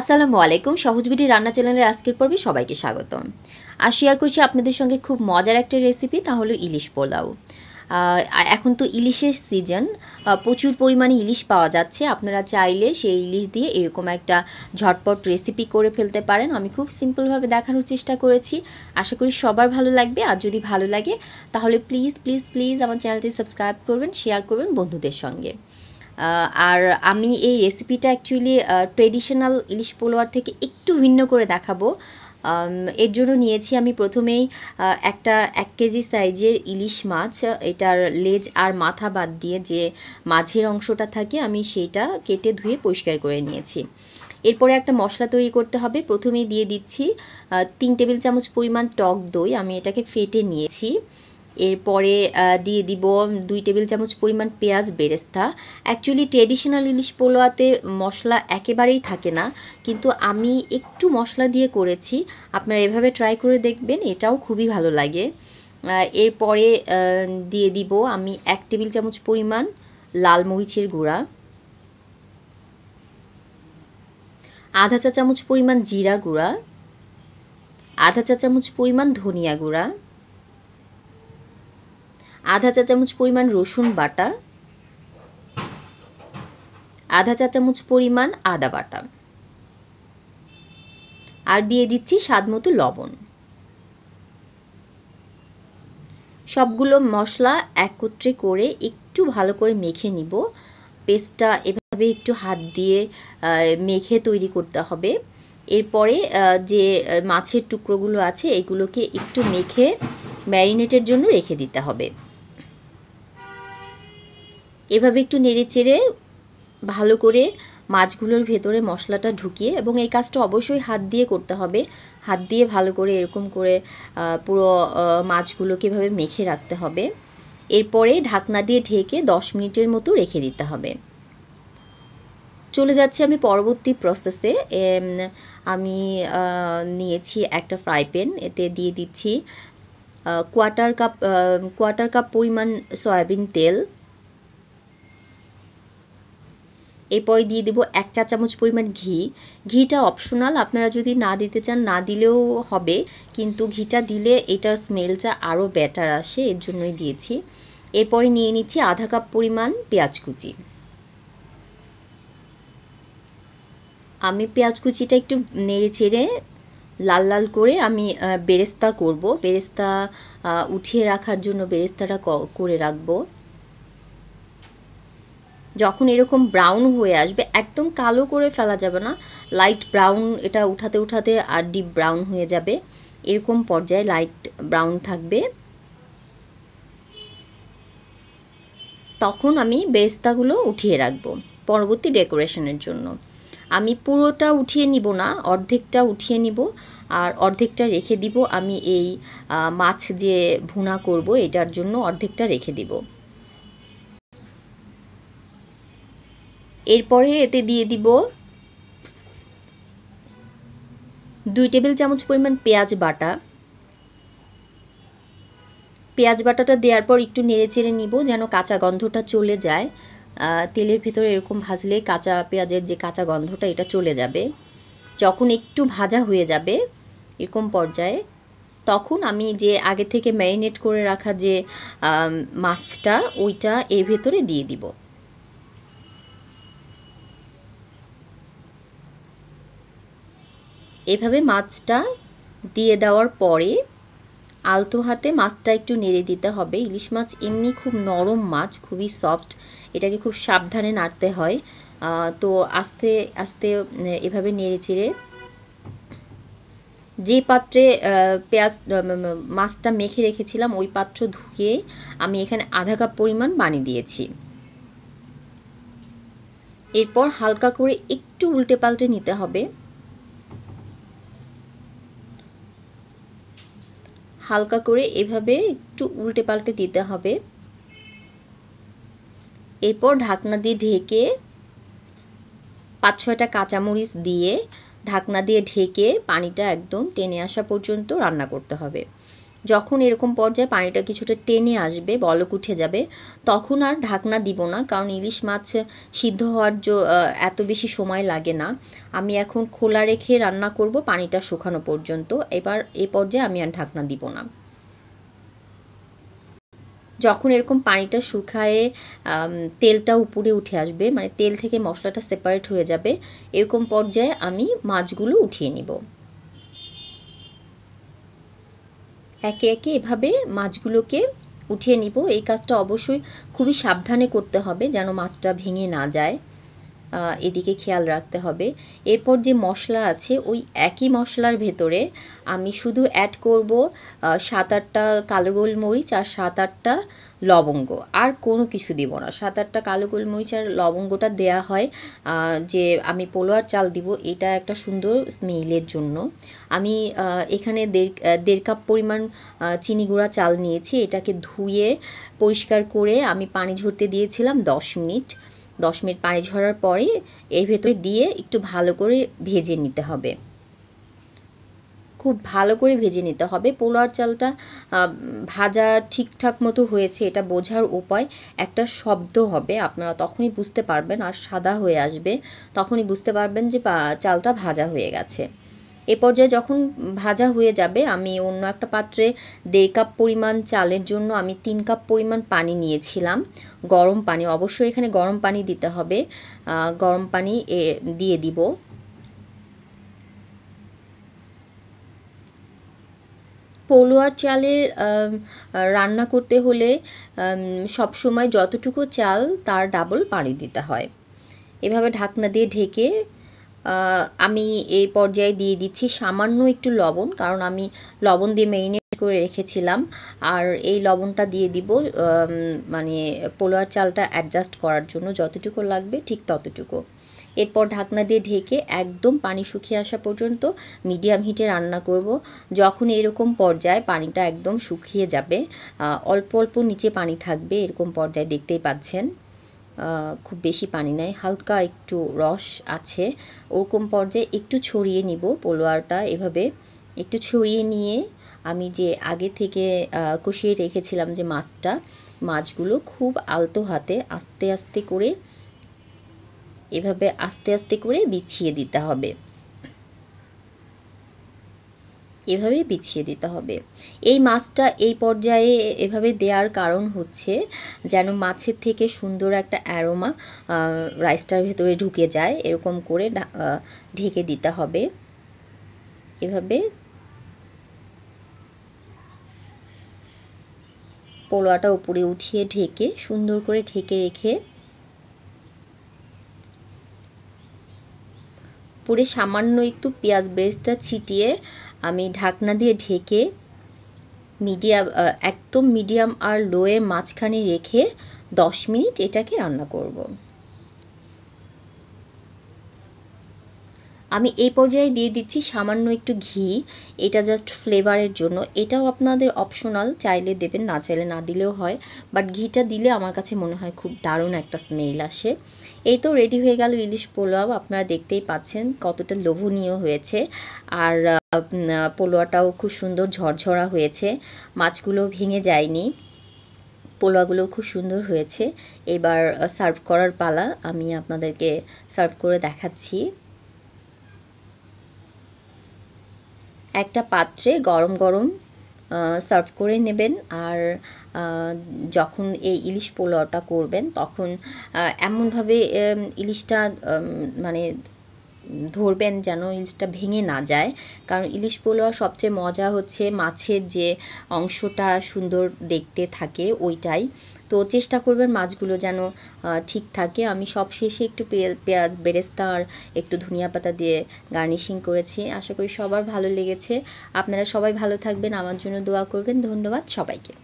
আসসালামু আলাইকুম সহজ বিটি রান্না চ্যানেলের আজকের পর্বে সবাইকে স্বাগতম আর শেয়ার করছি আপনাদের সঙ্গে খুব মজার একটা রেসিপি তা হলো ইলিশ পোলাও এখন তো ইলিশের সিজন প্রচুর পরিমাণে ইলিশ পাওয়া যাচ্ছে আপনারা চাইলে সেই ইলিশ দিয়ে এরকম একটা ঝটপট রেসিপি করে ফেলতে পারেন আমি খুব সিম্পলভাবে দেখানোর চেষ্টা করেছি আশা করি সবার ভালো লাগবে আর যদি ভালো লাগে তাহলে প্লিজ প্লিজ প্লিজ আমার চ্যানেলটি সাবস্ক্রাইব করবেন শেয়ার করবেন বন্ধুদের সঙ্গে আর আমি এই রেসিপিটা অ্যাকচুয়ালি ট্রেডিশনাল ইলিশ পোলোয়ার থেকে একটু ভিন্ন করে দেখাবো এর জন্য নিয়েছি আমি প্রথমেই একটা এক কেজি সাইজের ইলিশ মাছ এটার লেজ আর মাথা বাদ দিয়ে যে মাছের অংশটা থাকে আমি সেটা কেটে ধুয়ে পরিষ্কার করে নিয়েছি এরপরে একটা মশলা তৈরি করতে হবে প্রথমেই দিয়ে দিচ্ছি তিন টেবিল চামচ পরিমাণ টক দই আমি এটাকে ফেটে নিয়েছি এরপরে দিয়ে দিব দুই টেবিল চামচ পরিমাণ পেঁয়াজ বেরেস্তা অ্যাকচুয়ালি ট্রেডিশনাল ইলিশ পোলোয়াতে মশলা একেবারেই থাকে না কিন্তু আমি একটু মশলা দিয়ে করেছি আপনারা এভাবে ট্রাই করে দেখবেন এটাও খুবই ভালো লাগে এরপরে দিয়ে দিব আমি এক টেবিল চামচ পরিমাণ লাল মরিচের গুঁড়া আধা চা চামচ পরিমাণ জিরা গুঁড়া আধা চা চামচ পরিমাণ ধনিয়া গুঁড়া আধা চা চামচ পরিমাণ রসুন বাটা আধা চা চামচ পরিমাণ আদা বাটা আর দিয়ে দিচ্ছি স্বাদ মতো লবণ সবগুলো মশলা একত্রে করে একটু ভালো করে মেখে নিব পেস্টটা এভাবে একটু হাত দিয়ে মেখে তৈরি করতে হবে এরপরে যে মাছের টুকরোগুলো আছে এগুলোকে একটু মেখে ম্যারিনেটের জন্য রেখে দিতে হবে এভাবে একটু নেড়ে চেড়ে ভালো করে মাছগুলোর ভেতরে মশলাটা ঢুকিয়ে এবং এই কাজটা অবশ্যই হাত দিয়ে করতে হবে হাত দিয়ে ভালো করে এরকম করে পুরো মাছগুলোকে এভাবে মেখে রাখতে হবে এরপরে ঢাকনা দিয়ে ঢেকে দশ মিনিটের মতো রেখে দিতে হবে চলে যাচ্ছি আমি পরবর্তী প্রসেসে আমি নিয়েছি একটা ফ্রাই প্যান এতে দিয়ে দিচ্ছি কোয়াটার কাপ কোয়াটার কাপ পরিমাণ সয়াবিন তেল এরপরে দিয়ে দেবো এক চা চামচ পরিমাণ ঘি ঘিটা অপশনাল আপনারা যদি না দিতে চান না দিলেও হবে কিন্তু ঘিটা দিলে এটার স্মেলটা আরও বেটার আসে এর জন্যই দিয়েছি এরপরে নিয়ে নিচ্ছি আধা কাপ পরিমাণ পেঁয়াজ কুচি আমি পেঁয়াজ কুচিটা একটু নেড়ে চেড়ে লাল লাল করে আমি বেরেস্তা করব বেরেস্তা উঠিয়ে রাখার জন্য বেরেস্তাটা করে রাখবো যখন এরকম ব্রাউন হয়ে আসবে একদম কালো করে ফেলা যাবে না লাইট ব্রাউন এটা উঠাতে উঠাতে আর ডিপ ব্রাউন হয়ে যাবে এরকম পর্যায়ে লাইট ব্রাউন থাকবে তখন আমি বেস্তাগুলো উঠিয়ে রাখব পরবর্তী ডেকোরেশনের জন্য আমি পুরোটা উঠিয়ে নিব না অর্ধেকটা উঠিয়ে নিব আর অর্ধেকটা রেখে দিব আমি এই মাছ যে ভুনা করব এটার জন্য অর্ধেকটা রেখে দিব এরপরে এতে দিয়ে দিব দুই টেবিল চামচ পরিমাণ পেঁয়াজ বাটা পেঁয়াজ বাটাটা দেওয়ার পর একটু নেড়ে চেড়ে নিব যেন কাঁচা গন্ধটা চলে যায় তেলের ভেতরে এরকম ভাজলে কাঁচা পেঁয়াজের যে কাঁচা গন্ধটা এটা চলে যাবে যখন একটু ভাজা হয়ে যাবে এরকম পর্যায়ে তখন আমি যে আগে থেকে ম্যারিনেট করে রাখা যে মাছটা ওইটা এর ভেতরে দিয়ে দিব এভাবে মাছটা দিয়ে দেওয়ার পরে আলতো হাতে মাছটা একটু নেড়ে দিতে হবে ইলিশ মাছ এমনি খুব নরম মাছ খুবই সফট এটাকে খুব সাবধানে নাড়তে হয় তো আস্তে আস্তে এভাবে নেড়ে চেড়ে যে পাত্রে পেঁয়াজ মাছটা মেখে রেখেছিলাম ওই পাত্র ধুয়ে আমি এখানে আধা কাপ পরিমাণ পানি দিয়েছি এরপর হালকা করে একটু উল্টে পাল্টে নিতে হবে হালকা করে এভাবে একটু উল্টে পাল্টে দিতে হবে এরপর ঢাকনা দিয়ে ঢেকে পাঁচ ছয়টা কাঁচামরিচ দিয়ে ঢাকনা দিয়ে ঢেকে পানিটা একদম টেনে আসা পর্যন্ত রান্না করতে হবে যখন এরকম পর্যায়ে পানিটা কিছুটা টেনে আসবে বলক উঠে যাবে তখন আর ঢাকনা দিব না কারণ ইলিশ মাছ সিদ্ধ হওয়ার এত বেশি সময় লাগে না আমি এখন খোলা রেখে রান্না করব পানিটা শুকানো পর্যন্ত এবার এ পর্যায়ে আমি আর ঢাকনা দিব না যখন এরকম পানিটা শুকায়ে তেলটা উপরে উঠে আসবে মানে তেল থেকে মশলাটা সেপারেট হয়ে যাবে এরকম পর্যায়ে আমি মাছগুলো উঠিয়ে নিব একে একে এভাবে মাছগুলোকে উঠিয়ে নিব এই কাজটা অবশ্যই খুবই সাবধানে করতে হবে যেন মাছটা ভেঙে না যায় এদিকে খেয়াল রাখতে হবে এরপর যে মশলা আছে ওই একই মশলার ভেতরে আমি শুধু অ্যাড করব সাত আটটা কালো গোলমরিচ আর সাত আটটা লবঙ্গ আর কোনো কিছু দিব না সাত আটটা কালো গোলমরিচ আর লবঙ্গটা দেয়া হয় যে আমি পোলোয়ার চাল দিব এটা একটা সুন্দর স্মেলের জন্য আমি এখানে দেড় কাপ পরিমাণ চিনি গুঁড়া চাল নিয়েছি এটাকে ধুয়ে পরিষ্কার করে আমি পানি ঝরতে দিয়েছিলাম দশ মিনিট দশ মিনিট পানি ঝরার পরে এর ভেতরে দিয়ে একটু ভালো করে ভেজে নিতে হবে খুব ভালো করে ভেজে নিতে হবে পোলার চালটা ভাজা ঠিকঠাক মতো হয়েছে এটা বোঝার উপায় একটা শব্দ হবে আপনারা তখনই বুঝতে পারবেন আর সাদা হয়ে আসবে তখনই বুঝতে পারবেন যে চালটা ভাজা হয়ে গেছে এ পর্যায়ে যখন ভাজা হয়ে যাবে আমি অন্য একটা পাত্রে দেড় কাপ পরিমাণ চালের জন্য আমি তিন কাপ পরিমাণ পানি নিয়েছিলাম গরম পানি অবশ্যই এখানে গরম পানি দিতে হবে গরম পানি এ দিয়ে দিব পৌলোয়ার চালে রান্না করতে হলে সবসময় যতটুকু চাল তার ডাবল পানি দিতে হয় এভাবে ঢাকনা দিয়ে ঢেকে আমি এই পর্যায়ে দিয়ে দিচ্ছি সামান্য একটু লবণ কারণ আমি লবণ দিয়ে মেরিনেট করে রেখেছিলাম আর এই লবণটা দিয়ে দিব মানে পোলোয়ার চালটা অ্যাডজাস্ট করার জন্য যতটুকু লাগবে ঠিক ততটুকু এরপর ঢাকনা দিয়ে ঢেকে একদম পানি শুকিয়ে আসা পর্যন্ত মিডিয়াম হিটে রান্না করব যখন এরকম পর্যায়ে পানিটা একদম শুকিয়ে যাবে অল্প অল্প নিচে পানি থাকবে এরকম পর্যায়ে দেখতেই পাচ্ছেন খুব বেশি পানি নাই হালকা একটু রস আছে ওরকম পর্যায়ে একটু ছড়িয়ে নিব পোলোয়ারটা এভাবে একটু ছড়িয়ে নিয়ে আমি যে আগে থেকে কষিয়ে রেখেছিলাম যে মাছটা মাছগুলো খুব আলতো হাতে আস্তে আস্তে করে এভাবে আস্তে আস্তে করে বিছিয়ে দিতে হবে এভাবে বিছিয়ে দিতে হবে এই মাছটা এই পর্যায়ে এভাবে দেওয়ার কারণ হচ্ছে যেন মাছের থেকে সুন্দর একটা অ্যারোমা রাইসটার ভেতরে ঢুকে যায় এরকম করে ঢেকে দিতে হবে এভাবে পোলোয়াটা উপরে উঠিয়ে ঢেকে সুন্দর করে ঢেকে রেখে পুরে সামান্য একটু পেঁয়াজ বেরেস্তা ছিটিয়ে আমি ঢাকনা দিয়ে ঢেকে মিডিয়াম একদম মিডিয়াম আর লোয়ের মাঝখানে রেখে দশ মিনিট এটাকে রান্না করব। আমি এই পর্যায়ে দিয়ে দিচ্ছি সামান্য একটু ঘি এটা জাস্ট ফ্লেভারের জন্য এটাও আপনাদের অপশনাল চাইলে দেবেন না চাইলে না দিলেও হয় বাট ঘিটা দিলে আমার কাছে মনে হয় খুব দারুণ একটা স্মেল আসে এই তো রেডি হয়ে গেল ইলিশ পোলাও আপনারা দেখতেই পাচ্ছেন কতটা লোভনীয় হয়েছে আর পোলোয়াটাও খুব সুন্দর ঝরঝরা হয়েছে মাছগুলো ভেঙে যায়নি পোলোয়াগুলো খুব সুন্দর হয়েছে এবার সার্ভ করার পালা আমি আপনাদেরকে সার্ভ করে দেখাচ্ছি একটা পাত্রে গরম গরম সার্ভ করে নেবেন আর যখন এই ইলিশ পোলাওটা করবেন তখন এমনভাবে ইলিশটা মানে ধরবেন যেন ইলিশটা ভেঙে না যায় কারণ ইলিশ পোলোয়া সবচেয়ে মজা হচ্ছে মাছের যে অংশটা সুন্দর দেখতে থাকে ওইটাই তো চেষ্টা করবেন মাছগুলো যেন ঠিক থাকে আমি সব শেষে একটু পেঁয়াজ বেরেস্তা আর একটু ধনিয়া পাতা দিয়ে গার্নিশিং করেছি আশা করি সবার ভালো লেগেছে আপনারা সবাই ভালো থাকবেন আমার জন্য দোয়া করবেন ধন্যবাদ সবাইকে